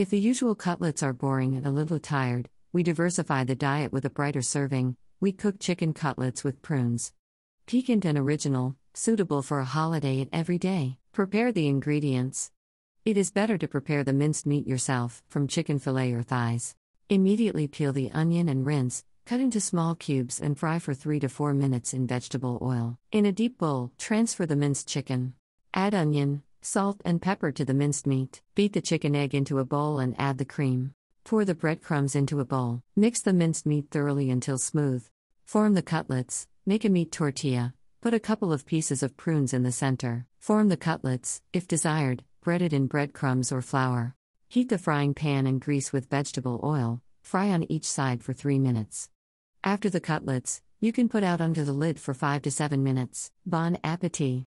If the usual cutlets are boring and a little tired, we diversify the diet with a brighter serving. We cook chicken cutlets with prunes. Piquant and original, suitable for a holiday and every day. Prepare the ingredients. It is better to prepare the minced meat yourself, from chicken fillet or thighs. Immediately peel the onion and rinse, cut into small cubes, and fry for 3 to 4 minutes in vegetable oil. In a deep bowl, transfer the minced chicken. Add onion, Salt and pepper to the minced meat. Beat the chicken egg into a bowl and add the cream. Pour the breadcrumbs into a bowl. Mix the minced meat thoroughly until smooth. Form the cutlets. Make a meat tortilla. Put a couple of pieces of prunes in the center. Form the cutlets, if desired, breaded in breadcrumbs or flour. Heat the frying pan and grease with vegetable oil. Fry on each side for 3 minutes. After the cutlets, you can put out under the lid for 5 to 7 minutes. Bon appetit!